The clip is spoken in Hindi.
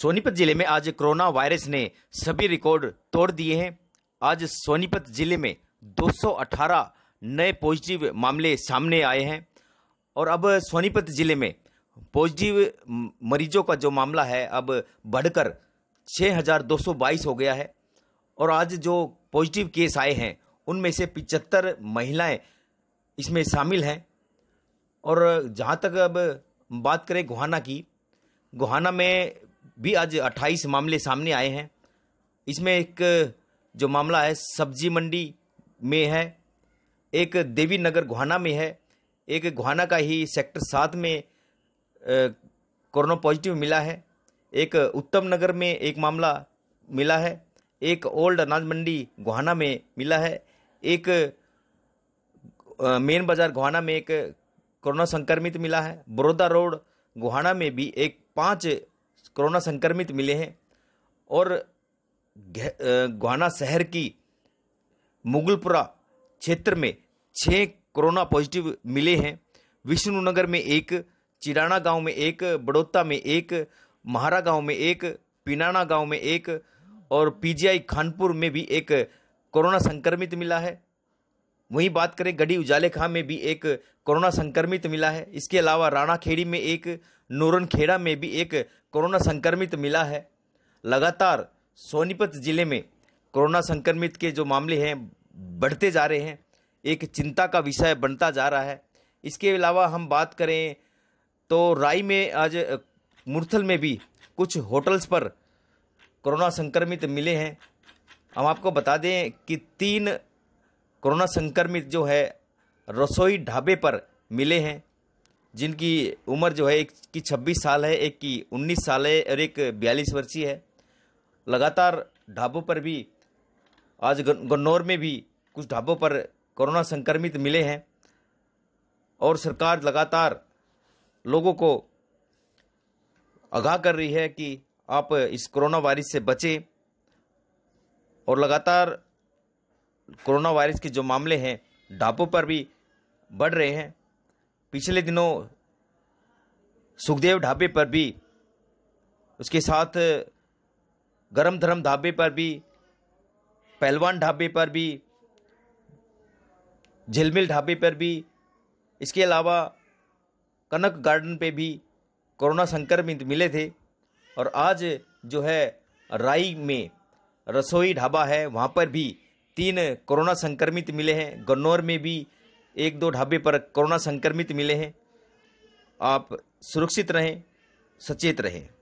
सोनीपत जिले में आज कोरोना वायरस ने सभी रिकॉर्ड तोड़ दिए हैं आज सोनीपत जिले में 218 नए पॉजिटिव मामले सामने आए हैं और अब सोनीपत जिले में पॉजिटिव मरीजों का जो मामला है अब बढ़कर 6,222 हो गया है और आज जो पॉजिटिव केस आए हैं उनमें से पिचहत्तर महिलाएं इसमें शामिल हैं और जहां तक अब बात करें गोहाना की गोहाना में भी आज 28 मामले सामने आए हैं इसमें एक जो मामला है सब्जी मंडी में है एक देवी नगर गुहाना में है एक गुहाना का ही सेक्टर सात में कोरोना पॉजिटिव मिला है एक उत्तम नगर में एक मामला मिला है एक ओल्ड अनाज मंडी गुहाना में मिला है एक मेन बाज़ार गुहाना में एक कोरोना संक्रमित मिला है बड़ौदा रोड गुहाना में भी एक पाँच कोरोना संक्रमित मिले हैं और गुहाना शहर की मुगलपुरा क्षेत्र में छः कोरोना पॉजिटिव मिले हैं विष्णुनगर में एक चिराना गांव में एक बड़ौता में एक महारा गांव में एक पिनाना गांव में एक और पीजीआई खानपुर में भी एक कोरोना संक्रमित मिला है वहीं बात करें गढ़ी उजाले खां में भी एक कोरोना संक्रमित मिला है इसके अलावा राणा खेड़ी में एक नोरन खेड़ा में भी एक कोरोना संक्रमित मिला है लगातार सोनीपत ज़िले में कोरोना संक्रमित के जो मामले हैं बढ़ते जा रहे हैं एक चिंता का विषय बनता जा रहा है इसके अलावा हम बात करें तो राई में आज मुरथल में भी कुछ होटल्स पर कोरोना संक्रमित मिले हैं हम आपको बता दें कि तीन कोरोना संक्रमित जो है रसोई ढाबे पर मिले हैं जिनकी उम्र जो है एक की छब्बीस साल है एक की उन्नीस साल है और एक बयालीस वर्षीय है लगातार ढाबों पर भी आज गन्नौर में भी कुछ ढाबों पर कोरोना संक्रमित मिले हैं और सरकार लगातार लोगों को आगाह कर रही है कि आप इस कोरोना वायरस से बचें और लगातार कोरोना वायरस के जो मामले हैं ढाबों पर भी बढ़ रहे हैं पिछले दिनों सुखदेव ढाबे पर भी उसके साथ गरम धर्म ढाबे पर भी पहलवान ढाबे पर भी झिलमिल ढाबे पर भी इसके अलावा कनक गार्डन पे भी कोरोना संक्रमित मिले थे और आज जो है राई में रसोई ढाबा है वहाँ पर भी तीन कोरोना संक्रमित मिले हैं गन्नौर में भी एक दो ढाबे पर कोरोना संक्रमित मिले हैं आप सुरक्षित रहें सचेत रहें